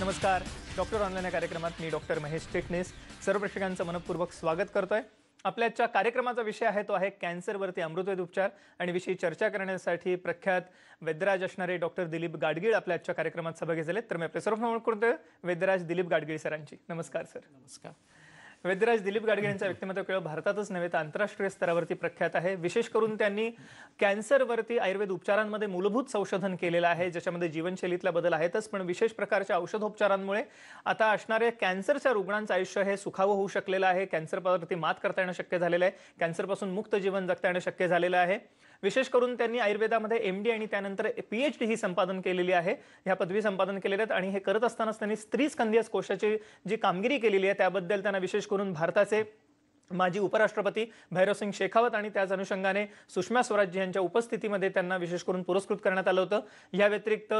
नमस्कार doctor online या कार्यक्रमात मी डॉक्टर महेश चिटणीस सर्व प्रेक्षकांचं मनपूर्वक स्वागत करतोय आपल्या आजच्या कार्यक्रमाचा विषय आहे तो आहे कॅन्सरवरती अमृतवेद उपचार आणि विषयी चर्चा करण्यासाठी प्रख्यात वैद्यराज असणारे डॉक्टर दिलीप गाडगीळ आपल्या आजच्या कार्यक्रमात सभा घेतले तर मी आपल्या सर्व करतोय वैद्यराज दिलीप गाडगीळ सरांची नमस्कार सर नमस्कार वैद्यराज दिलीप गाडगे यांचा व्यक्तिमत्व केवळ भारतातच नव्हे तर आंतरराष्ट्रीय स्तरावरती प्रख्यात आहे विशेष करून त्यांनी कॅन्सरवरती आयुर्वेद उपचारांमध्ये मूलभूत संशोधन केलेलं आहे ज्याच्यामध्ये जीवनशैलीतला बदल आहेतच पण विशेष प्रकारच्या औषधोपचारांमुळे आता असणाऱ्या कॅन्सरच्या रुग्णांचं आयुष्य हे सुखावं होऊ शकलेलं आहे कॅन्सरवरती मात करता येणं शक्य झालेलं आहे कॅन्सरपासून मुक्त जीवन जगता येणं शक्य झालेलं आहे विशेष करून त्यांनी आयुर्वेदामध्ये एम डी आणि त्यानंतर पीएचडी ही संपादन केलेली आहे ह्या पदवी संपादन केलेल्या आहेत आणि हे करत असतानाच त्यांनी स्त्री स्कंदियस कोशाची जी कामगिरी केलेली आहे त्याबद्दल त्यांना विशेष करून भारताचे माजी उपराष्ट्रपती भैरवसिंग शेखावत आणि त्याच अनुषंगाने सुषमा स्वराज यांच्या उपस्थितीमध्ये त्यांना विशेष करून पुरस्कृत करण्यात आलं होतं या व्यतिरिक्त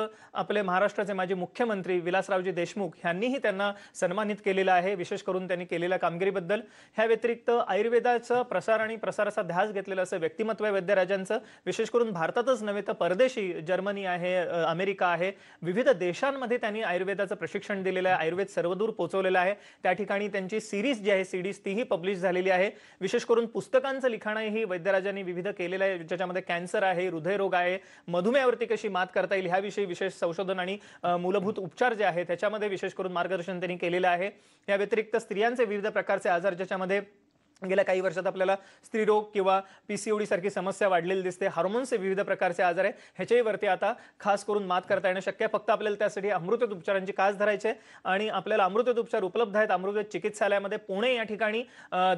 आपले महाराष्ट्राचे माजी मुख्यमंत्री विलासरावजी देशमुख यांनीही त्यांना सन्मानित केलेलं आहे विशेष करून त्यांनी केलेल्या कामगिरीबद्दल ह्या व्यतिरिक्त आयुर्वेदाचं प्रसार आणि प्रसाराचा ध्यास घेतलेलं असं व्यक्तिमत्व आहे वैद्यराजांचं विशेष करून भारतातच नव्हे तर परदेशी जर्मनी आहे अमेरिका आहे विविध देशांमध्ये त्यांनी आयुर्वेदाचं प्रशिक्षण दिलेलं आहे आयुर्वेद सर्वदूर पोहोचवलेलं आहे त्या ठिकाणी त्यांची सिरीज जी आहे सीडीज तीही पब्लिश झाली झालेली आहे विशेष करून पुस्तकांचं लिखाणही वैद्यराजांनी विविध केलेलं आहे ज्याच्यामध्ये कॅन्सर आहे हृदयरोग आहे मधुमेहावरती कशी मात करता येईल ह्याविषयी विशेष संशोधन आणि मूलभूत उपचार जे आहे त्याच्यामध्ये विशेष करून मार्गदर्शन त्यांनी केलेलं आहे या व्यतिरिक्त स्त्रियांचे विविध प्रकारचे आजार ज्याच्यामध्ये गेल्या काही वर्षात आपल्याला स्त्रीरोग किंवा पी सी ओडी सारखी समस्या वाढलेली दिसते हार्मोन्सचे विविध प्रकारचे आजार आहे ह्याच्याहीवरती आता खास करून मात करता येणं शक्य आहे फक्त आपल्याला त्यासाठी अमृतत उपचारांची कास धरायचे आणि आपल्याला अमृतत उपचार उपलब्ध आहेत अमृत चिकित्सालयामध्ये पुणे या ठिकाणी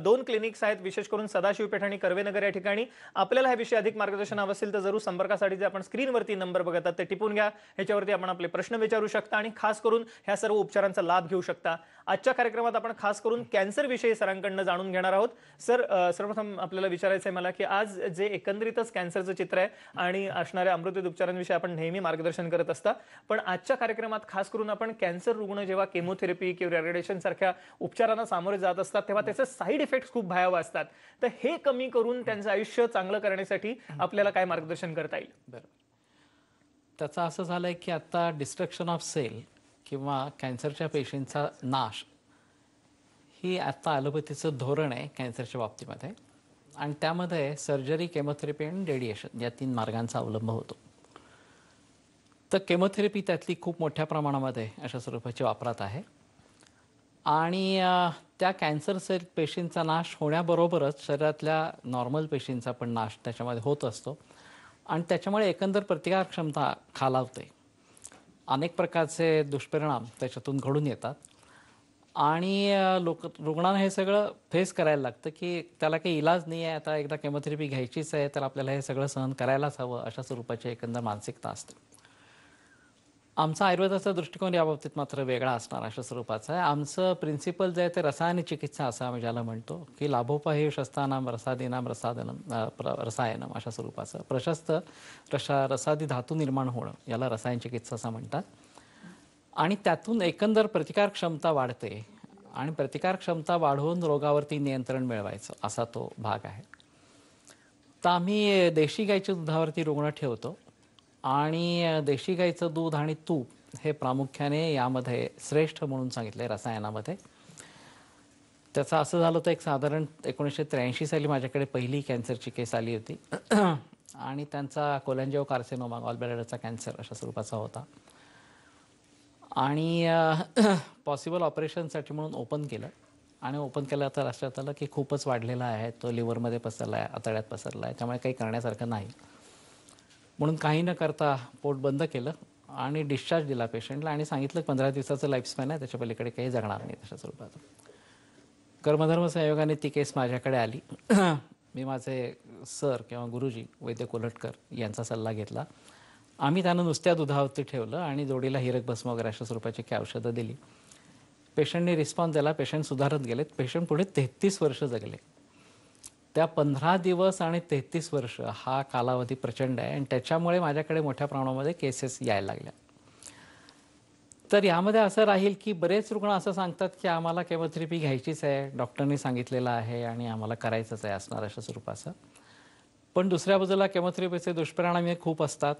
दोन क्लिनिक्स आहेत विशेष करून सदाशिवपेठ आणि कर्वेनगर या ठिकाणी आपल्याला विषयी अधिक मार्गदर्शन हवं असेल तर जरूर संपर्कासाठी जे आपण स्क्रीनवरती नंबर बघतात ते टिपून घ्या ह्याच्यावरती आपण आपले प्रश्न विचारू शकता आणि खास करून ह्या सर्व उपचारांचा लाभ घेऊ शकता आजच्या कार्यक्रमात आपण खास करून कॅन्सरविषयी सरांकडनं जाणून घेणार आहोत सर सर्वप्रथम आपल्याला विचारायचं आहे मला की आज जे एकंदरीतच कॅन्सरचं चित्र आहे आणि असणाऱ्या अमृतयुत उपचारांविषयी आपण नेहमी मार्गदर्शन करत असता पण आजच्या कार्यक्रमात खास करून आपण कॅन्सर रुग्ण जेव्हा केमोथेरपी किंवा रेडिएशन सारख्या उपचारांना सामोरे जात असतात तेव्हा त्याचे साईड इफेक्ट्स खूप भयावह असतात तर हे कमी करून त्यांचं आयुष्य चांगलं करण्यासाठी आपल्याला काय मार्गदर्शन करता येईल बरोबर असं झालंय की आता डिस्ट्रक्शन ऑफ सेल किंवा कॅन्सरच्या पेशंटचा नाश ही आत्ता ॲलोपॅथीचं धोरण आहे कॅन्सरच्या बाबतीमध्ये आणि त्यामध्ये सर्जरी केमोथेरपी आणि रेडिएशन या तीन मार्गांचा अवलंब होतो तर केमोथेरपी त्यातली खूप मोठ्या प्रमाणामध्ये अशा स्वरूपाची वापरात आहे आणि त्या कॅन्सर सेल पेशींचा नाश होण्याबरोबरच शरीरातल्या नॉर्मल पेशींचा पण नाश त्याच्यामध्ये होत असतो आणि त्याच्यामुळे एकंदर प्रतिकार क्षमता खालावते अनेक प्रकारचे दुष्परिणाम त्याच्यातून घडून येतात आणि लोक रुग्णांना हे सगळं फेस करायला लागतं की त्याला काही इलाज नाही आहे आता एकदा केमोथेरपी घ्यायचीच आहे तर आपल्याला हे सगळं सहन करायलाच हवं अशा स्वरूपाची एकंदर मानसिकता असते आमचा आयुर्वेदाचा दृष्टिकोन याबाबतीत मात्र वेगळा असणार अशा स्वरूपाचा आहे आमचं प्रिन्सिपल जे आहे ते रसायन चिकित्सा असं आम्ही ज्याला म्हणतो की लाभोपायुष शस्तानाम रसादिनाम रसादनम रसायनम अशा स्वरूपाचं प्रशस्त रसा रसादी धातू निर्माण होणं याला रसायन चिकित्सा असं म्हणतात आणि त्यातून एकंदर प्रतिकार क्षमता वाढते आणि प्रतिकार क्षमता वाढवून रोगावरती नियंत्रण मिळवायचं असा तो भाग आहे तर आम्ही देशी गाईच्या दुधावरती रुग्ण ठेवतो आणि देशी गाईचं दूध आणि तूप हे प्रामुख्याने यामध्ये श्रेष्ठ म्हणून सांगितले रसायनामध्ये त्याचं असं झालं होतं एक साधारण एकोणीसशे त्र्याऐंशी साली माझ्याकडे पहिली कॅन्सरची केस आली होती आणि त्यांचा कोलंजिओ कार्सिनोमा ऑलबेरेडाचा कॅन्सर अशा स्वरूपाचा होता आणि पॉसिबल ऑपरेशनसाठी म्हणून ओपन केलं आणि ओपन केलं आता लक्षात आलं की खूपच वाढलेला आहे तो लिव्हरमध्ये पसरला आहे आतड्यात पसरला आहे त्यामुळे काही करण्यासारखं नाही म्हणून काही न करता पोट बंद केलं आणि डिस्चार्ज दिला पेशंटला आणि सांगितलं पंधरा दिवसाचं लाईफस्पॅन आहे त्याच्या पलीकडे काही जगणार नाही तशा स्वरूपात कर्मधर्म संयोगाने ती केस माझ्याकडे आली मी माझे सर किंवा गुरुजी वैद्य कोल्हटकर यांचा सल्ला घेतला आम्ही त्यानं नुसत्या दुधावरती ठेवलं आणि जोडीला हिरक भस्म वगैरे अशा स्वरूपाची काही औषधं दिली पेशंटने रिस्पॉन्स दिला पेशंट सुधारत गेलेत पेशंट पुढे तेहतीस वर्ष जगले त्या पंधरा दिवस आणि तेहतीस वर्ष हा कालावधी प्रचंड आहे आणि त्याच्यामुळे माझ्याकडे मोठ्या प्रमाणामध्ये केसेस यायला लागल्या तर यामध्ये असं राहील की बरेच रुग्ण असं सांगतात की आम्हाला केमोथेरपी घ्यायचीच आहे डॉक्टरने सांगितलेलं आहे आणि आम्हाला करायचंच आहे असणार अशा स्वरूपाचं पण दुसऱ्या बाजूला केमोथेरपीचे दुष्परिणाम हे खूप असतात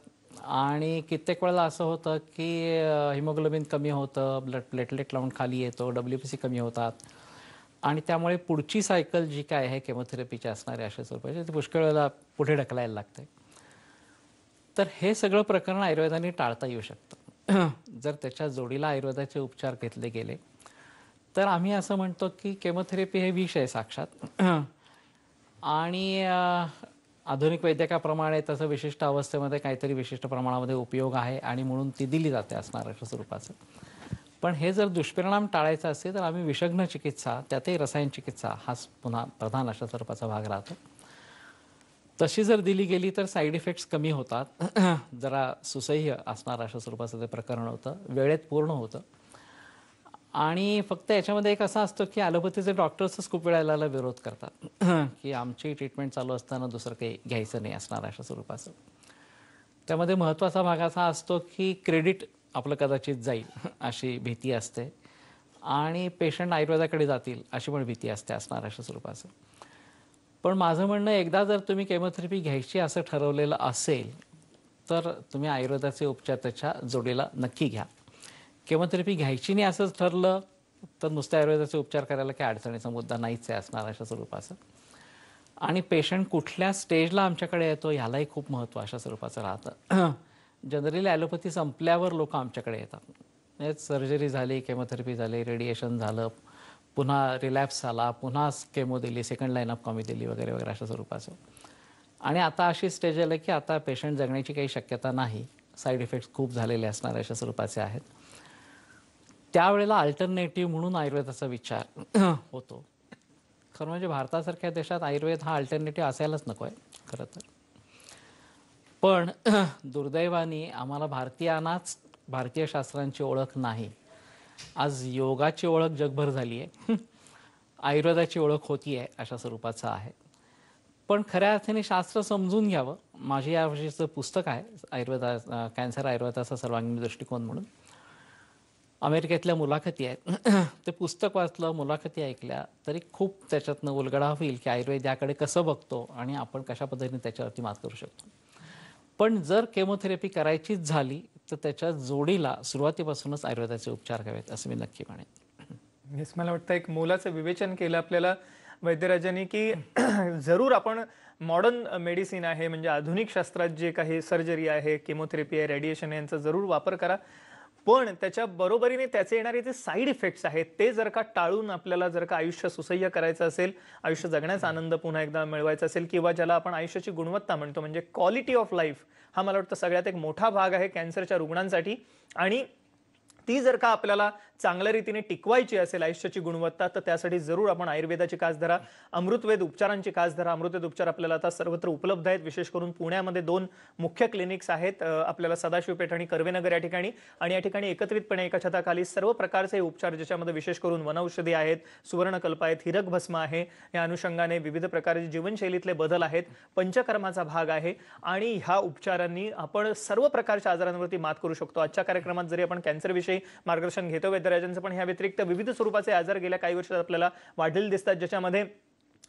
आणि कित्येक वेळेला असं होतं की हिमोग्लोबिन कमी होतं ब्लड प्लेटलेट लावून खाली येतो डब्ल्यू पी सी कमी होतात आणि त्यामुळे पुढची सायकल जी काय आहे केमोथेरपीची असणारी अशा स्वरूपाची ती पुष्कळ वेळेला पुढे ढकलायला लागते तर हे सगळं प्रकरण आयुर्वेदाने टाळता येऊ शकतं जर त्याच्या जोडीला आयुर्वेदाचे उपचार घेतले गेले तर आम्ही असं म्हणतो की केमोथेरपी हे विष आहे साक्षात आणि आधुनिक वैद्यकाप्रमाणे तसं विशिष्ट अवस्थेमध्ये काहीतरी विशिष्ट प्रमाणामध्ये उपयोग आहे आणि म्हणून ती दिली जाते असणाऱ्या स्वरूपाचं पण हे जर दुष्परिणाम टाळायचं असेल तर आम्ही विषग्न चिकित्सा त्यातही रसायन चिकित्सा हाच पुन्हा प्रधान अशा स्वरूपाचा भाग राहतो तशी जर दिली गेली तर साईड इफेक्ट्स कमी होतात जरा सुसह्य असणार अशा स्वरूपाचं ते प्रकरण होतं वेळेत पूर्ण होतं आणि फक्त याच्यामध्ये एक असं असतं की ॲलोपॅथीचे डॉक्टर्सच खूप वेळा विरोध करतात की आमची ट्रीटमेंट चालू असताना दुसरं काही घ्यायचं नाही असणार अशा स्वरूपाचं त्यामध्ये महत्त्वाचा भाग असा असतो की क्रेडिट आपलं कदाचित जाईल अशी भीती असते आणि पेशंट आयुर्वेदाकडे जातील अशी पण भीती असते असणार अशा स्वरूपाचं पण माझं म्हणणं एकदा जर तुम्ही केमोथेरपी घ्यायची असं ठरवलेलं असेल तर तुम्ही आयुर्वेदाचे उपचार त्याच्या जोडीला नक्की घ्या केमोथेरपी घ्यायची नाही असंच ठरलं तर नुसत्या आयुर्वेदाचे उपचार करायला काही अडचणीचा मुद्दा नाहीच आहे असणार अशा स्वरूपाचं आणि पेशंट कुठल्या स्टेजला आमच्याकडे येतो ह्यालाही खूप महत्त्व अशा स्वरूपाचं राहतं जनरली ॲलोपॅथी संपल्यावर लोक आमच्याकडे येतात म्हणजे सर्जरी झाली केमोथेरपी झाली रेडिएशन झालं पुन्हा रिलॅप्स झाला पुन्हा केमो दिली सेकंड लाईन ऑफ कमी दिली वगैरे वगैरे अशा स्वरूपाचं आणि आता अशी स्टेज आलं की आता पेशंट जगण्याची काही शक्यता नाही साईड इफेक्ट्स खूप झालेले असणार अशा स्वरूपाचे आहेत त्यावेळेला अल्टरनेटिव्ह म्हणून आयुर्वेदाचा विचार होतो खरं म्हणजे भारतासारख्या देशात आयुर्वेद हा अल्टरनेटिव्ह असायलाच नको आहे खरं तर पण दुर्दैवाने आम्हाला भारतीयांनाच भारतीय शास्त्रांची ओळख नाही आज योगाची ओळख जगभर झाली आहे आयुर्वेदाची ओळख होती आहे अशा स्वरूपाचं आहे पण खऱ्या अर्थाने शास्त्र समजून घ्यावं माझी याविषयीचं पुस्तक आहे आयुर्वेदा कॅन्सर आयुर्वेदाचा सर्वांगीण दृष्टिकोन म्हणून अमेरिकेतल्या मुलाखती आहेत ते पुस्तक वाचलं मुलाखती ऐकल्या तरी खूप त्याच्यातनं उलगडा होईल की आयुर्वेद याकडे कसं बघतो आणि आपण कशा पद्धतीने त्याच्यावरती मात करू शकतो पण जर केमोथेरपी करायचीच झाली तर त्याच्या जोडीला सुरुवातीपासूनच आयुर्वेदाचे उपचार घ्यावेत असं मी नक्की म्हणेन हेच मला वाटतं एक मोलाचं विवेचन केलं आपल्याला वैद्यराजांनी की जरूर आपण मॉडर्न मेडिसिन आहे म्हणजे आधुनिक शास्त्रात जे काही सर्जरी आहे केमोथेरपी आहे रेडिएशन यांचा जरूर वापर करा पण त्याच्या बरोबरीने त्याचे येणारे जे साईड इफेक्ट्स आहेत ते जर का टाळून आपल्याला जर का आयुष्य सुसह्य करायचं असेल आयुष्य जगण्याचा आनंद पुन्हा एकदा मिळवायचा असेल किंवा ज्याला आपण आयुष्याची गुणवत्ता म्हणतो म्हणजे क्वालिटी ऑफ लाईफ हा मला वाटतं सगळ्यात एक मोठा भाग आहे कॅन्सरच्या रुग्णांसाठी आणि ती जर का आपल्याला चांगल्या रीतीने टिकवायची असेल आयुष्याची गुणवत्ता तर त्यासाठी जरूर आपण आयुर्वेदाची कास धरा अमृतवेद उपचारांची कास धरा अमृतवेद उपचार आपल्याला आता सर्वत्र उपलब्ध आहेत विशेष करून पुण्यामध्ये दोन मुख्य क्लिनिक्स आहेत आपल्याला सदाशिवपेठ आणि कर्वेनगर या ठिकाणी आणि या ठिकाणी एकत्रितपणे एका छताखाली सर्व प्रकारचे उपचार ज्याच्यामध्ये विशेष करून वनौषधी आहेत सुवर्णकल्प आहेत हिरक भस्म आहे या अनुषंगाने विविध प्रकारचे जीवनशैलीतले बदल आहेत पंचकर्माचा भाग आहे आणि ह्या उपचारांनी आपण सर्व प्रकारच्या आजारांवरती मात करू शकतो आजच्या कार्यक्रमात जरी आपण कॅन्सरविषयी मार्गदर्शन घेतो आजाराच्या पण ह्या व्यतिरिक्त विविध स्वरूपाचे आजार गेल्या काही वर्षात आपल्याला वाढलेले दिसतात ज्याच्यामध्ये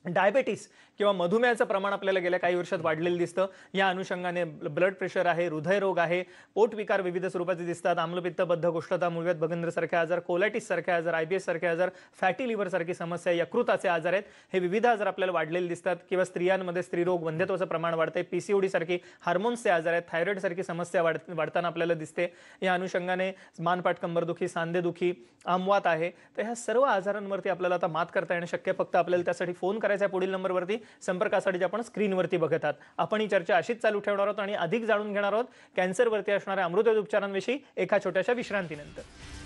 डायबेटीस किंवा मधुमेहाचं प्रमाण आपल्याला गेल्या काही वर्षात वाढलेलं दिसतं या अनुषंगाने ब्लड प्रेशर आहे हृदयरोग आहे पोटविकार विविध स्वरूपाचे दिसतात आम्लपित्तबद्ध मुळव्यात मूळव्यात सारखे आजार कोलॅटिस सारखे आजार एस सारखे आजार फॅटी लिव्हर सारखी समस्या यकृताचे आजार आहेत हे विविध आजार आपल्याला वाढलेले दिसतात किंवा स्त्रियांमध्ये स्त्रीरोग वंध्यत्वाचं प्रमाण वाढते पीसीओडी सारखी हार्मोन्सचे आजार आहेत थायरॉइड सारखी समस्या वाढ वाढताना आपल्याला दिसते या अनुषंगाने मानपाट कंबरदुखी सांधेदुखी आमवात आहे तर ह्या सर्व आजारांवरती आपल्याला आता मात करता येणं शक्य फक्त आपल्याला त्यासाठी फोन करा करायचा आहे पुढील नंबरवरती संपर्कासाठी आपण स्क्रीनवरती बघत आहात आपण ही चर्चा अशीच चालू ठेवणार आहोत आणि अधिक जाणून घेणार आहोत कॅन्सरवरती असणाऱ्या अमृत उपचारांविषयी एका छोट्याशा विश्रांतीनंतर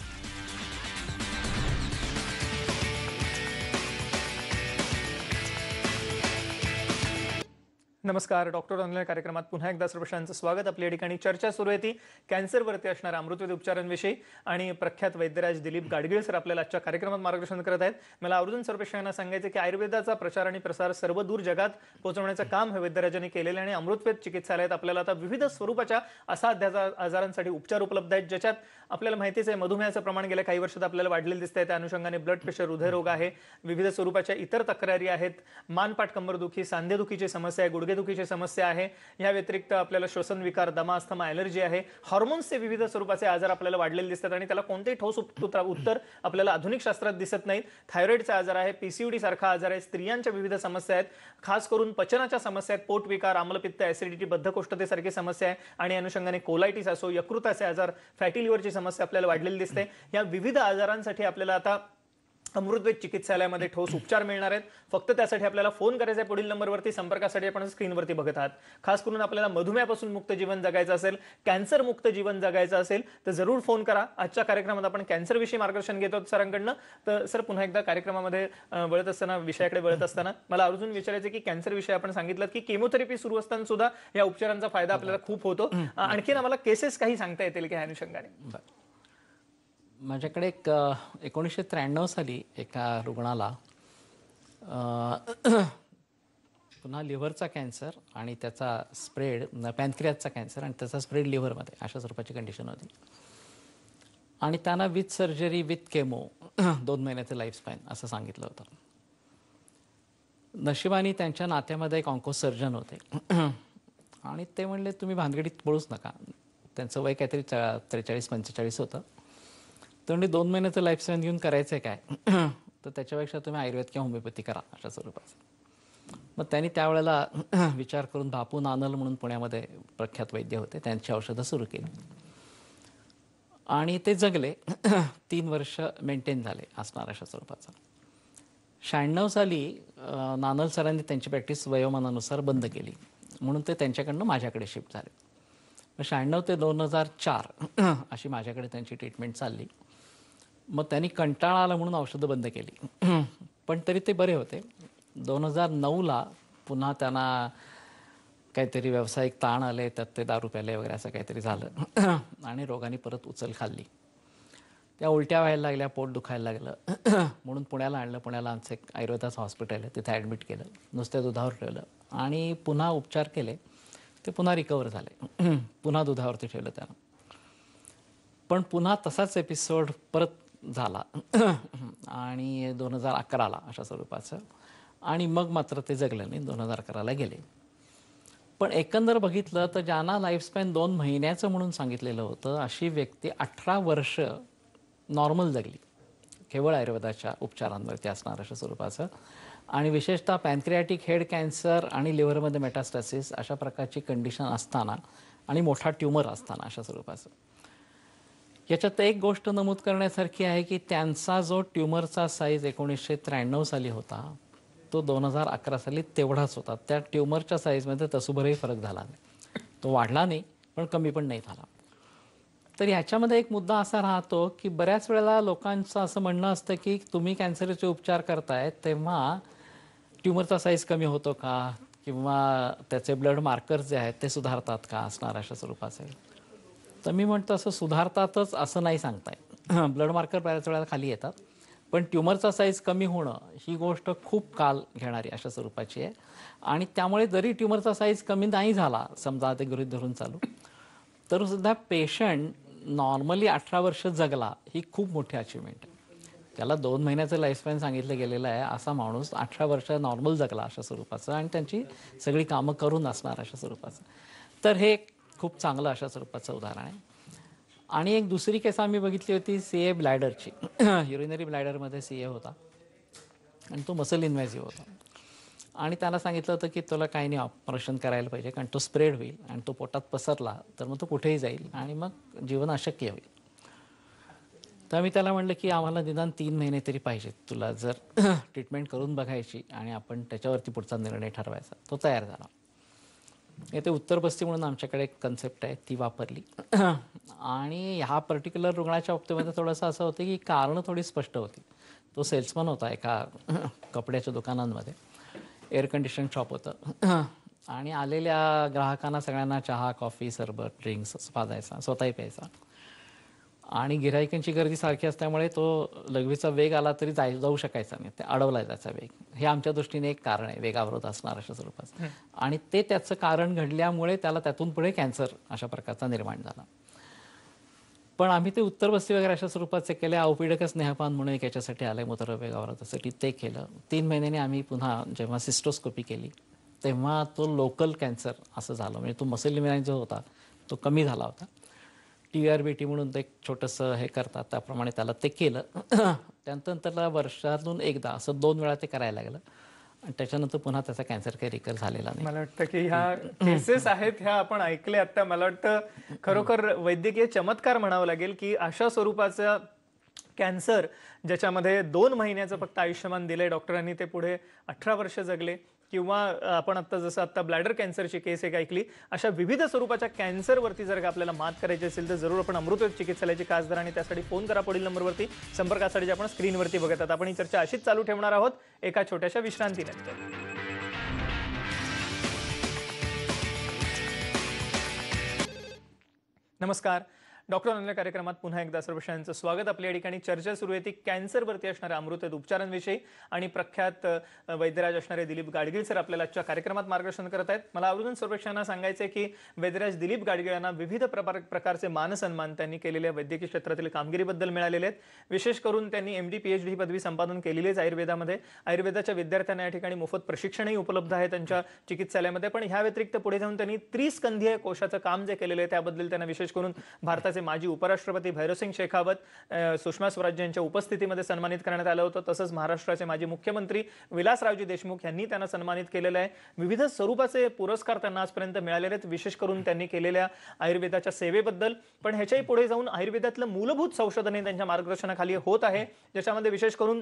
नमस्कार डॉक्टर ऑनलाईन कार्यक्रमात पुन्हा एकदा सर्वशांचं स्वागत आपल्या ठिकाणी चर्चा सुरू आहे ती कॅन्सरवरती असणाऱ्या अमृतवेद उपचारांविषयी आणि प्रख्यात वैद्यराज दिलीप गाडगीळ सर आपल्याला आजच्या कार्यक्रमात मार्गदर्शन करत आहेत मला आवर्जून सर्वशांना सांगायचं की आयुर्वेदाचा प्रचार आणि प्रसार सर्व दूर जगात पोहोचवण्याचं काम हे वैद्यराजांनी केलेलं आणि अमृतवेद चिकित्सालयात आपल्याला आता विविध स्वरूपाच्या असाध्याचा आजारांसाठी उपचार उपलब्ध आहेत ज्याच्यात आपल्याला माहितीच आहे मधुमेहाचं प्रमाण गेल्या काही वर्षात आपल्याला वाढलेलं दिसत आहे त्या अनुषंगाने ब्लड प्रेशर हृदयरोग आहे विविध स्वरूपाच्या इतर तक्रारी आहेत मानपाट कंबरदुखी सांधेदुखीची समस्या आहे गुडघे समस्या आहे या व्यतिरिक्त आपल्याला श्वसन विकार दमा अस्थमा आहे आहे हॉर्मोन्सचे विविध स्वरूपाचे आजार आपल्याला वाढलेले दिसतात आणि त्याला कोणतेही ठोस उत्तर आपल्याला आधुनिक शास्त्रात दिसत नाहीत थायरॉइडचा आजार आहे पीसीयूडी सारखा आजार आहे स्त्रियांच्या विविध समस्या आहेत खास करून पचनाच्या समस्या आहेत विकार आम्लपित्त ऍसिडिटी बद्धकोष्ठतेसारखी समस्या आहे आणि अनुषंगाने कोलायटिस असो यकृताचे आजार फॅटी लिव्हरची समस्या आपल्याला वाढलेली दिसते या विविध आजारांसाठी आपल्याला आता अमृतवेद चिकित्सालयामध्ये ठोस उपचार मिळणार आहेत फक्त त्यासाठी आपल्याला फोन करायचा आहे पुढील नंबरवरती संपर्कासाठी आपण स्क्रीनवरती बघत आहात खास करून आपल्याला मधुमेहापासून मुक्त जीवन जगायचं असेल कॅन्सर मुक्त जीवन जगायचं असेल तर जरूर फोन करा आजच्या कार्यक्रमात आपण कॅन्सरविषयी मार्गदर्शन घेतो सरांकडनं तर सर पुन्हा एकदा कार्यक्रमामध्ये वळत असताना विषयाकडे वळत असताना मला अर्जून विचारायचं की कॅन्सर विषय आपण सांगितलं की केमोथेरपी सुरू असताना सुद्धा या उपचारांचा फायदा आपल्याला खूप होतो आणखीन आम्हाला केसेस काही सांगता येतील की ह्या अनुषंगाने माझ्याकडे एक एकोणीसशे त्र्याण्णव साली एका रुग्णाला पुन्हा लिव्हरचा कॅन्सर आणि त्याचा स्प्रेड पॅनक्रियाचा कॅन्सर आणि त्याचा स्प्रेड लिव्हरमध्ये अशा स्वरूपाची कंडिशन होती आणि त्यांना विथ सर्जरी विथ केमो दोन महिन्याचं लाईफ स्पॅन असं सांगितलं होतं नशिबाने त्यांच्या नात्यामध्ये एक ऑन्को सर्जन होते आणि ते म्हणले तुम्ही भानगडीत पळूच नका त्यांचं वय काहीतरी त्रेचाळीस पंचेचाळीस होतं तुम्ही दोन महिन्याचं लाईफस्टाईल घेऊन करायचं आहे काय तर त्याच्यापेक्षा तुम्ही आयुर्वेद किंवा होमिओपॅथी करा अशा स्वरूपाचं मग त्यांनी त्यावेळेला विचार करून बापू नानल म्हणून पुण्यामध्ये प्रख्यात वैद्य होते त्यांची औषधं सुरू केली आणि ते जगले तीन वर्ष मेंटेन झाले असणार अशा स्वरूपाचा शहाण्णव साली नानल सरांनी त्यांची प्रॅक्टिस वयोमानानुसार बंद केली म्हणून ते त्यांच्याकडनं माझ्याकडे शिफ्ट झाले मग शहाण्णव ते दोन हजार चार अशी माझ्याकडे त्यांची ट्रीटमेंट चालली मग त्यांनी कंटाळा आला म्हणून औषधं बंद केली पण तरी ते बरे होते दोन हजार नऊला पुन्हा त्यांना काहीतरी व्यावसायिक ताण आले त्यात ते दारू प्याले वगैरे असं काहीतरी झालं आणि रोगाने परत उचल खाल्ली त्या उलट्या व्हायला लागल्या पोट दुखायला लागलं म्हणून पुण्याला आणलं पुण्याला आमचं एक आयुर्वेदाचं हॉस्पिटल आहे तिथे ॲडमिट केलं नुसत्या दुधावर ठेवलं आणि पुन्हा उपचार केले ते पुन्हा रिकवर झाले पुन्हा दुधावरती ठेवलं त्यानं पण पुन्हा तसाच एपिसोड परत झाला आणि दोन हजार अकराला अशा स्वरूपाचं आणि मग मात्र ते जगलं नाही दोन हजार अकराला गेले पण एकंदर बघितलं तर ज्यांना लाईफस्पॅन दोन महिन्याचं म्हणून सांगितलेलं होतं अशी व्यक्ती अठरा वर्ष नॉर्मल जगली केवळ आयुर्वेदाच्या उपचारांवरती असणार अशा स्वरूपाचं आणि विशेषतः पॅनक्रियाटिक हेड कॅन्सर आणि लिव्हरमध्ये मेटास्टॅसिस अशा प्रकारची कंडिशन असताना आणि मोठा ट्युमर असताना अशा स्वरूपाचं याच्यात एक गोष्ट नमूद करण्यासारखी आहे की त्यांचा जो ट्युमरचा साईज एकोणीसशे त्र्याण्णव साली होता तो दोन हजार अकरा साली तेवढाच होता त्या ट्युमरच्या साईजमध्ये तसुभरही फरक झाला नाही तो वाढला नाही पण कमी पण नाही झाला तर ह्याच्यामध्ये एक मुद्दा असा राहतो की बऱ्याच वेळेला लोकांचं असं म्हणणं असतं की तुम्ही कॅन्सरचे उपचार करताय तेव्हा ट्युमरचा साईज कमी होतो का किंवा त्याचे ब्लड मार्कर्स जे आहेत ते सुधारतात का असणार अशा स्वरूपाचे तर मी म्हणतो असं सुधारतातच असं नाही सांगताय ब्लड मार्कर बऱ्याच वेळेला खाली येतात पण ट्युमरचा साईज कमी होणं ही गोष्ट खूप काल घेणारी अशा स्वरूपाची आहे आणि त्यामुळे जरी ट्युमरचा साईज कमी नाही झाला समजा ते गृहित धरून चालू तर सुद्धा पेशंट नॉर्मली अठरा वर्ष जगला ही खूप मोठी अचिव्हमेंट आहे त्याला दोन महिन्याचं लाईफस्पॅन सांगितलं गेलेलं आहे असा माणूस अठरा वर्ष नॉर्मल जगला अशा स्वरूपाचं आणि त्यांची सगळी कामं करून असणार अशा स्वरूपाचं तर हे खूप चांगलं अशा स्वरूपाचं उदाहरण आहे आणि एक दुसरी केस आम्ही बघितली होती सी ए ब्लॅडरची युरिनरी ब्लॅडरमध्ये सी ए होता आणि तो मसल इन्व्हॅझिव्ह होता आणि त्याला सांगितलं होतं की तुला काही नाही ऑपरेशन करायला पाहिजे कारण तो स्प्रेड होईल आणि तो पोटात पसरला तर मग तो कुठेही जाईल आणि मग जीवन अशक्य होईल तर मी त्याला म्हटलं की आम्हाला निदान तीन महिने तरी पाहिजेत तुला जर ट्रीटमेंट करून बघायची आणि आपण त्याच्यावरती पुढचा निर्णय ठरवायचा तो तयार झाला ते उत्तर बस्ती म्हणून आमच्याकडे एक कन्सेप्ट आहे ती वापरली आणि ह्या पर्टिक्युलर रुग्णाच्या बाबतीमध्ये थोडंसं असं होतं की कारणं थोडी स्पष्ट होती तो सेल्समन होता एका कपड्याच्या दुकानांमध्ये एअर कंडिशन शॉप होतं आणि आलेल्या ग्राहकांना सगळ्यांना चहा कॉफी सरबत ड्रिंक्स पाजायचा स्वतःही प्यायचा आणि गिरायकांची गर्दी सारखी असल्यामुळे तो लघवीचा वेग आला तरी जाय जाऊ शकायचा नाही ते अडवला त्याचा वेग हे आमच्या दृष्टीने एक कारण आहे वेगावरोध असणार अशा स्वरूपाचं आणि ते त्याचं कारण घडल्यामुळे त्याला त्यातून पुढे कॅन्सर अशा प्रकारचा निर्माण झाला पण आम्ही ते उत्तर बस्ती वगैरे अशा स्वरूपाचे केले औपिडकच स्नेहपान म्हणून एक याच्यासाठी आलंय मुत्र वेगावरोधासाठी ते केलं तीन महिन्याने आम्ही पुन्हा जेव्हा सिस्टोस्कोपी केली तेव्हा तो लोकल कॅन्सर असं झालं म्हणजे तो मसल जो होता तो कमी झाला होता टी आर बी टी म्हणून एक छोटंसं हे करतात त्याप्रमाणे त्याला ते केलं त्यानंतर त्याला वर्षातून एकदा असं दोन वेळा ते करायला लागलं आणि त्याच्यानंतर पुन्हा त्याचा कॅन्सर काही रिकर झालेला नाही मला वाटतं की ह्या केसेस आहेत ह्या आपण ऐकले आता मला वाटतं खरोखर वैद्यकीय चमत्कार म्हणावं लागेल की अशा स्वरूपाचा कॅन्सर ज्याच्यामध्ये दोन महिन्याचं फक्त आयुष्यमान दिलंय डॉक्टरांनी ते पुढे अठरा वर्ष जगले किंवा आपण आता जसं आता ब्लॅडर कॅन्सरची केस एक ऐकली अशा विविध स्वरूपाच्या कॅन्सरवरती जर का आपल्याला मात करायची असेल तर जरूर आपण अमृत चिकित्सालयाची खास धरा आणि त्यासाठी फोन करा पुढील नंबरवरती संपर्कासाठी आपण स्क्रीनवरती बघत आहात आपण ही चर्चा अशीच चालू ठेवणार आहोत एका छोट्याशा विश्रांतीनंतर नमस्कार डॉक्टर ऑनलाईन कार्यक्रमात पुन्हा एकदा सर्व स्वागत आपल्या ठिकाणी चर्चा सुरू आहे ती कॅन्सरवरती असणाऱ्या अमृत उपचारांविषयी आणि प्रख्यात वैद्यराज असणारे दिलीप गाडगीळ सर आपल्याला आजच्या कार्यक्रमात मार्गदर्शन करत आहेत मला आवर्जून सर्वेक्षणांना सांगायचं आहे की वैद्यराज दिलीप गाडगिळांना यांना विविध प्रकारचे मानसन्मान त्यांनी केलेल्या वैद्यकीय क्षेत्रातील कामगिरीबद्दल मिळालेले आहेत विशेष करून त्यांनी M D P H D पदवी संपादन केलेलीच आयुर्वेदामध्ये आयुर्वेदाच्या विद्यार्थ्यांना या ठिकाणी मोफत प्रशिक्षणही उपलब्ध आहे त्यांच्या चिकित्सालयामध्ये पण ह्या व्यतिरिक्त पुढे जाऊन त्यांनी त्रिस्कंधीय कोशाचं काम जे केलेलं आहे त्याबद्दल त्यांना विशेष करून भारताचे राज्याचे माजी उपराष्ट्रपती भैरवसिंग शेखावत सुषमा स्वराज यांच्या उपस्थितीमध्ये सन्मानित करण्यात आलं होतं तसंच महाराष्ट्राचे माजी मुख्यमंत्री विलासरावजी देशमुख यांनी त्यांना सन्मानित केलेलं आहे विविध स्वरूपाचे पुरस्कार त्यांना आजपर्यंत मिळालेले आहेत विशेष करून त्यांनी केलेल्या आयुर्वेदाच्या सेवेबद्दल पण ह्याच्याही पुढे जाऊन आयुर्वेदातलं मूलभूत संशोधन हे त्यांच्या मार्गदर्शनाखाली होत आहे ज्याच्यामध्ये विशेष करून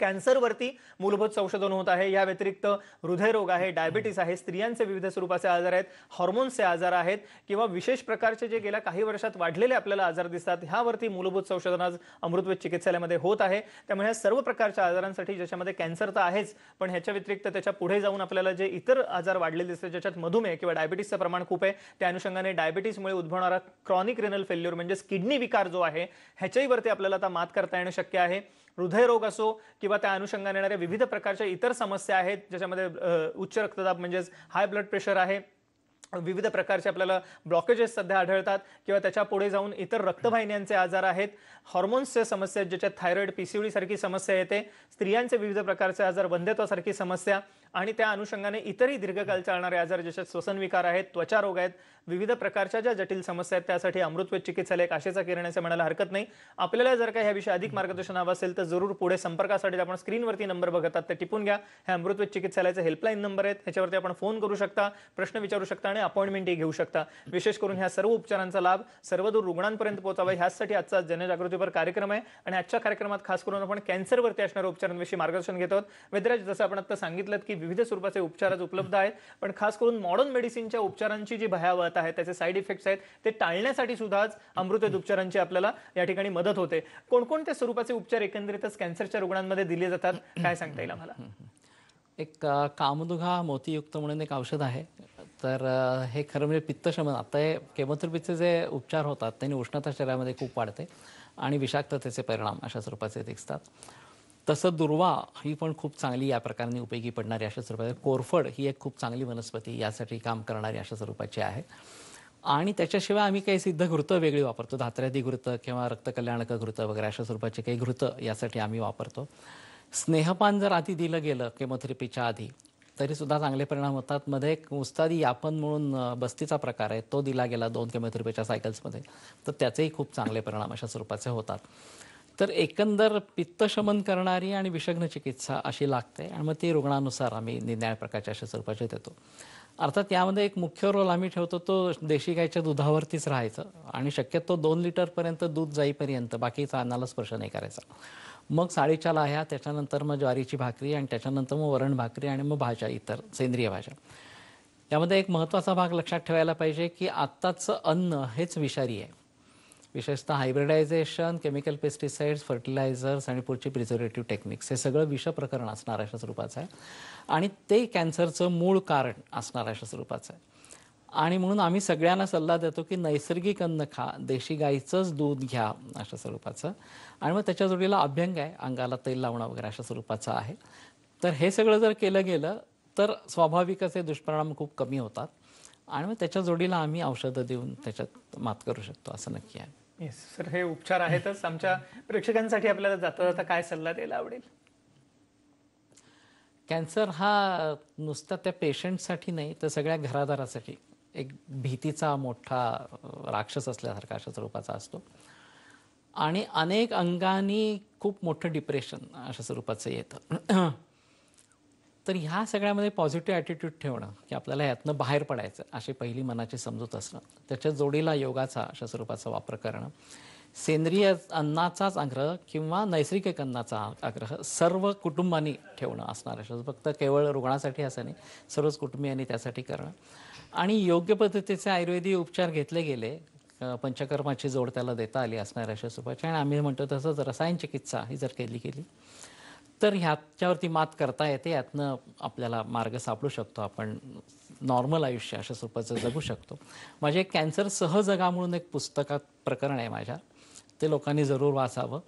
कॅन्सरवरती मूलभूत संशोधन होत आहे या व्यतिरिक्त हृदयरोग आहे डायबिटीस आहे स्त्रियांचे विविध स्वरूपाचे आजार आहेत हॉर्मोन्सचे आजार आहेत किंवा विशेष प्रकारचे जे गेल्या काही वर्षात वाढलेले आपल्याला आजार दिसतात ह्यावरती मूलभूत संशोधन आज अमृतवेद चिकित्सालयामध्ये होत आहे त्यामुळे ह्या सर्व प्रकारच्या आजारांसाठी ज्याच्यामध्ये कॅन्सर तर आहेच पण ह्याच्या व्यतिरिक्त त्याच्या पुढे जाऊन आपल्याला जे इतर आजार वाढलेले दिसतात ज्याच्यात मधुमेह किंवा डायबिटीसचं प्रमाण खूप आहे त्या अनुषंगाने डायबिटीसमुळे उद्भवणारा क्रॉनिक रेनल फेल्युअर म्हणजेच किडनी विकार जो आहे ह्याच्याहीवरती आपल्याला आता मात करता येणं शक्य आहे हृदयरोग असो किंवा त्या अनुषंगाने येणाऱ्या विविध प्रकारच्या इतर समस्या आहेत ज्याच्यामध्ये उच्च रक्तदाब म्हणजेच हाय ब्लड प्रेशर आहे विविध प्रकारचे आपल्याला ब्लॉकेजेस सध्या आढळतात किंवा त्याच्या पुढे जाऊन इतर रक्तवाहिन्यांचे आजार आहेत हॉर्मोन्सच्या समस्या ज्याच्यात थायरॉइड पीसीओडी सारखी समस्या येते स्त्रियांचे विविध प्रकारचे आजार वंध्यत्वासारखी समस्या आणि त्या अनुषंगाने इतरही दीर्घकाल चालणारे आजार जसे श्वसन विकार आहेत त्वचा रोग आहेत विविध प्रकारच्या ज्या जटिल समस्या आहेत त्यासाठी अमृतवेद चिकित्सालय काशेचा आशेचा किरण असे म्हणायला हरकत नाही आपल्याला जर काही याविषयी अधिक मार्गदर्शन हवं असेल तर जरूर पुढे संपर्कासाठी आपण स्क्रीनवरती नंबर बघतात ते टिपून घ्या हे अमृतवेद चिकित्सालयाचे हेल्पलाईन नंबर आहेत ह्याच्यावरती आपण फोन करू शकता प्रश्न विचारू शकता आणि अपॉइंटमेंटही घेऊ शकता विशेष करून ह्या सर्व उपचारांचा लाभ सर्वदूर रुग्णांपर्यंत पोहोचावा ह्यासाठी आजचा जनजागृतीपर कार्यक्रम आहे आणि आजच्या कार्यक्रमात खास करून आपण कॅन्सरवरती असणाऱ्या उपचारांविषयी मार्गदर्शन घेतो वेदराज जसं आपण आता सांगितलं की विविध स्वरूपाचे उपचार आज उपलब्ध आहेत पण खास करून मॉडर्न मेडिसिनच्या उपचारांची जी भयावहता आहे त्याचे साईड इफेक्ट्स आहेत ते टाळण्यासाठी सुद्धा आज अमृतवेद उपचारांची आपल्याला या ठिकाणी मदत होते कोणकोणत्या स्वरूपाचे उपचार एकंदरीतच कॅन्सरच्या रुग्णांमध्ये दिले जातात काय सांगता येईल आम्हाला एक कामदुघा मोतीयुक्त म्हणून एक औषध आहे तर हे खरं म्हणजे पित्तशमन आता हे केमोथेरपीचे जे उपचार होतात त्यांनी उष्णता शरीरामध्ये खूप वाढते आणि विषाक्ततेचे परिणाम अशा स्वरूपाचे दिसतात तसं दुर्वा ही पण खूप चांगली या प्रकारे उपयोगी पडणारी अशा स्वरूपाची कोरफड ही एक खूप चांगली वनस्पती यासाठी काम करणारी अशा स्वरूपाची आहे आणि त्याच्याशिवाय आम्ही काही सिद्ध घृतं वेगळी वापरतो धात्र्यादी घृतं किंवा रक्तकल्याणक घृतं वगैरे अशा स्वरूपाचे काही घृतं यासाठी आम्ही वापरतो स्नेहपान जर आधी दिलं गेलं केमोथेरपीच्या आधी तरीसुद्धा चांगले परिणाम होतात मध्ये एक उस्तादी यापन म्हणून बस्तीचा प्रकार आहे तो दिला गेला दोन केमोथेरपीच्या सायकल्समध्ये तर त्याचेही खूप चांगले परिणाम अशा स्वरूपाचे होतात तर एकंदर पित्तशमन करणारी आणि विषग्न चिकित्सा अशी लागते आणि मग ती रुग्णानुसार आम्ही निरनिळ्या प्रकारच्या स्वरूपाचे देतो अर्थात यामध्ये एक मुख्य रोल आम्ही ठेवतो तो देशी गायच्या दुधावरतीच राहायचं आणि शक्यतो दोन लिटरपर्यंत दूध जाईपर्यंत बाकीचा अन्नाला स्पर्श नाही करायचा मग साडीच्या लाह्या त्याच्यानंतर मग ज्वारीची भाकरी आणि त्याच्यानंतर मग वरण भाकरी आणि मग भाज्या इतर सेंद्रिय भाज्या यामध्ये एक महत्त्वाचा भाग लक्षात ठेवायला पाहिजे की आत्ताचं अन्न हेच विषारी आहे विशेषतः हायब्रिडायझेशन केमिकल पेस्टिसाइड्स फर्टिलायझर्स आणि पुढची प्रिझर्वेटिव्ह टेक्निक्स हे सगळं विष प्रकरण असणार अशा स्वरूपाचं आहे आणि ते कॅन्सरचं मूळ कारण असणार अशा स्वरूपाचं आहे आणि म्हणून आम्ही सगळ्यांना सल्ला देतो की नैसर्गिक अन्न खा देशी गाईचंच दूध घ्या अशा स्वरूपाचं आणि मग त्याच्या जोडीला अभ्यंग आहे अंगाला तेल लावणं वगैरे अशा स्वरूपाचं आहे तर हे सगळं जर केलं गेलं तर स्वाभाविकच हे दुष्परिणाम खूप कमी होतात आणि मग त्याच्या जोडीला आम्ही औषधं देऊन त्याच्यात मात करू शकतो असं नक्की आहे येस सर हे उपचार आहेतच आमच्या प्रेक्षकांसाठी आपल्याला जाता जाता काय सल्ला द्यायला आवडेल कॅन्सर हा नुसता त्या पेशंटसाठी नाही तर सगळ्या घरादारासाठी एक भीतीचा मोठा राक्षस असल्यासारखा अशा स्वरूपाचा असतो आणि अनेक अंगांनी खूप मोठं डिप्रेशन अशा स्वरूपाचं येतं तर ह्या सगळ्यामध्ये पॉझिटिव्ह ॲटिट्यूड ठेवणं की आपल्याला यातनं बाहेर पडायचं अशी पहिली मनाची समजूत असणं त्याच्या जोडीला योगाचा अशा स्वरूपाचा वापर करणं सेंद्रिय अन्नाचाच आग्रह किंवा नैसर्गिक अन्नाचा आग्रह सर्व कुटुंबांनी ठेवणं असणार अशा फक्त केवळ रुग्णासाठी असं नाही सर्वच कुटुंबियांनी त्यासाठी करणं आणि योग्य पद्धतीचे आयुर्वेदिक उपचार घेतले गेले पंचकर्माची जोड त्याला देता आली असणार अशा स्वरूपाची आणि आम्ही म्हणतो तसंच रसायन चिकित्सा ही जर केली गेली तर ह्याच्यावरती मात करता येते यातनं आपल्याला मार्ग सापडू शकतो आपण नॉर्मल आयुष्य अशा स्वरूपाचं जगू शकतो माझे एक कॅन्सर सहजगा म्हणून एक पुस्तकात प्रकरण आहे माझ्या ते लोकांनी जरूर वाचावं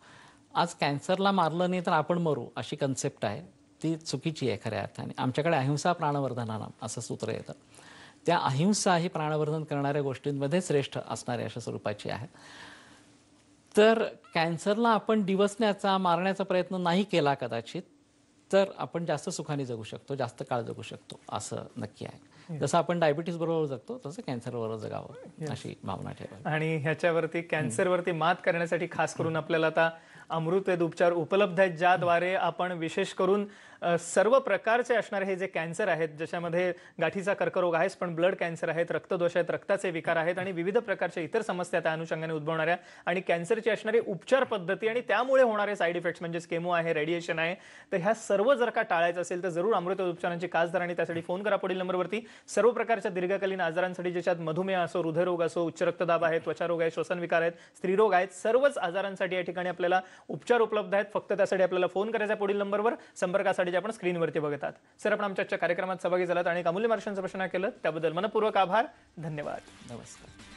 आज कॅन्सरला मारलं नाही तर आपण मरू अशी कन्सेप्ट आहे ती चुकीची आहे खऱ्या अर्थाने आमच्याकडे अहिंसा प्राणवर्धनाना असं सूत्र येतं त्या अहिंसा ही प्राणवर्धन करणाऱ्या गोष्टींमध्ये श्रेष्ठ असणारे अशा स्वरूपाची आहे तर कॅन्सरला आपण डिवसण्याचा मारण्याचा प्रयत्न नाही केला कदाचित तर आपण जास्त सुखाने जगू शकतो जास्त काळ जगू शकतो असं नक्की आहे जसं आपण डायबिटीस बरोबर जगतो तसं कॅन्सर बरोबर जगावं अशी भावना ठेवा आणि ह्याच्यावरती कॅन्सरवरती मात करण्यासाठी खास करून आपल्याला आता अमृतवेद उपचार उपलब्ध आहेत ज्याद्वारे आपण विशेष करून सर्व प्रकारचे असणारे हे जे कॅन्सर आहेत ज्याच्यामध्ये गाठीचा कर्करोग आहेच पण ब्लड कॅन्सर आहेत रक्तदोष आहेत रक्ताचे विकार आहेत आणि विविध प्रकारच्या इतर समस्या त्या अनुषंगाने उद्भवणाऱ्या आणि कॅन्सरची असणारी उपचार पद्धती आणि त्यामुळे होणारे साईड इफेक्ट्स म्हणजे केमो आहे रेडिएशन आहे तर ह्या सर्व जर का टाळायचं असेल तर जरूर अमृतवेद उपचारांची खास आणि त्यासाठी फोन करा पुढील नंबरवरती सर्व प्रकारच्या दीर्घकालीन आजारांसाठी ज्याच्यात मधुमेह असो हृदयरोग असो उच्च रक्तदाब आहे त्वचारोग आहे श्वसन विकार आहेत स्त्रीरोग आहेत सर्वच आजारांसाठी या ठिकाणी आपल्याला उपचार उपलब्ध आहेत फक्त त्यासाठी आपल्याला फोन करायचा पुढील नंबरवर संपर्कासाठी जे आपण स्क्रीनवरती बघतात सर आपण आमच्या कार्यक्रमात सहभागी झालात आणि अमूल्य मार्शांचं प्रश्न केलं त्याबद्दल मनपूर्वक आभार धन्यवाद नमस्कार